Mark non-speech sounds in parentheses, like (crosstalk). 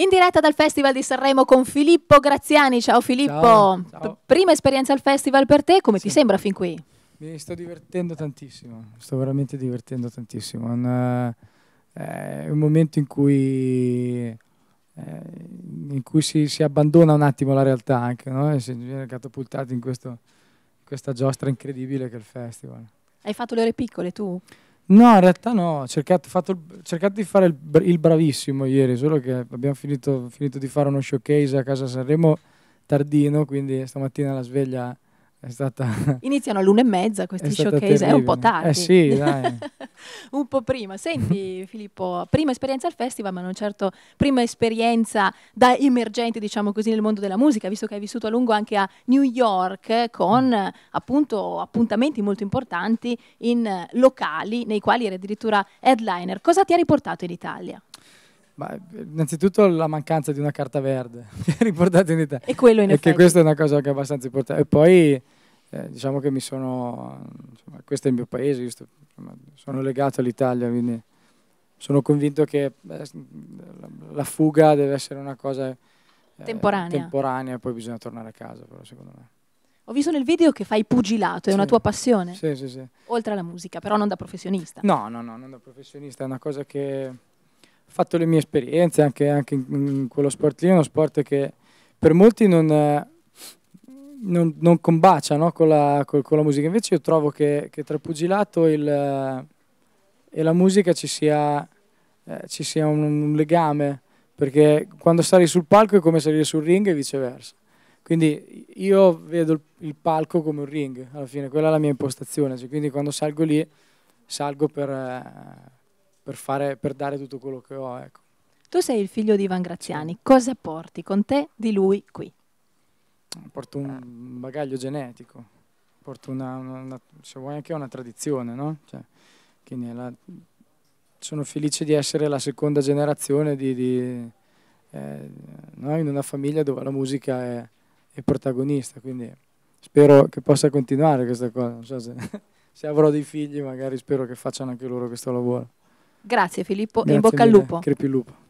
In diretta dal Festival di Sanremo con Filippo Graziani. Ciao Filippo, ciao, ciao. prima esperienza al festival per te, come sì. ti sembra fin qui? Mi sto divertendo tantissimo, sto veramente divertendo tantissimo. Eh, è un, eh, un momento in cui, eh, in cui si, si, abbandona un attimo la realtà anche, no? si viene catapultato in, questo, in questa giostra incredibile che è il festival. Hai fatto le ore piccole tu? No, in realtà no, ho cercato, fatto, cercato di fare il, il, bravissimo ieri, solo che abbiamo finito, finito, di fare uno showcase a casa Sanremo tardino, quindi stamattina la sveglia è stata... Iniziano all'una e mezza questi showcase, terribile. è un po' eh tardi. Eh sì, dai. (laughs) (laughs) un po' prima. Senti (laughs) Filippo, prima esperienza al festival, ma non certo prima esperienza da emergente, diciamo così, nel mondo della musica, visto che hai vissuto a lungo anche a New York eh, con mm. eh, appunto appuntamenti molto importanti in eh, locali nei quali eri addirittura headliner. Cosa ti ha riportato in Italia? Ma innanzitutto la mancanza di una carta verde, (laughs) ha riportato in Italia. E quello in e effetti. E che questa è una cosa che è abbastanza importante. E poi eh, diciamo che mi sono, insomma, questo è il mio paese, sto, insomma, sono legato all'Italia, quindi sono convinto che eh, la fuga deve essere una cosa eh, temporanea. temporanea, poi bisogna tornare a casa, però secondo me. Ho visto nel video che fai pugilato, è sì. una tua passione? Sì, sì, sì. Oltre alla musica, però non da professionista. No, no, no, non da professionista, è una cosa che ho fatto le mie esperienze anche, anche in, in quello sport lì, è uno sport che per molti non... È, non, non combacia no? con, la, con, con, la, musica. Invece io trovo che, che tra il pugilato e, il, e la musica ci sia, eh, ci sia un, un, legame, perché quando sali sul palco è come salire sul ring e viceversa. Quindi io vedo il, il palco come un ring, alla fine, quella è la mia impostazione. Cioè, quindi quando salgo lì, salgo per, eh, per, fare, per dare tutto quello che ho. Ecco. Tu sei il figlio di Ivan Graziani, cosa porti con te di lui qui? porto un eh. bagaglio genetico, porto una, una, se vuoi anche una tradizione, no? Cioè, la, sono felice di essere la seconda generazione di, di, eh, no? in una famiglia dove la musica è, è, protagonista, quindi spero che possa continuare questa cosa. Non so se, (laughs) se, avrò dei figli magari spero che facciano anche loro questo lavoro. Grazie Filippo, Grazie in bocca mille. al lupo. Crepi lupo.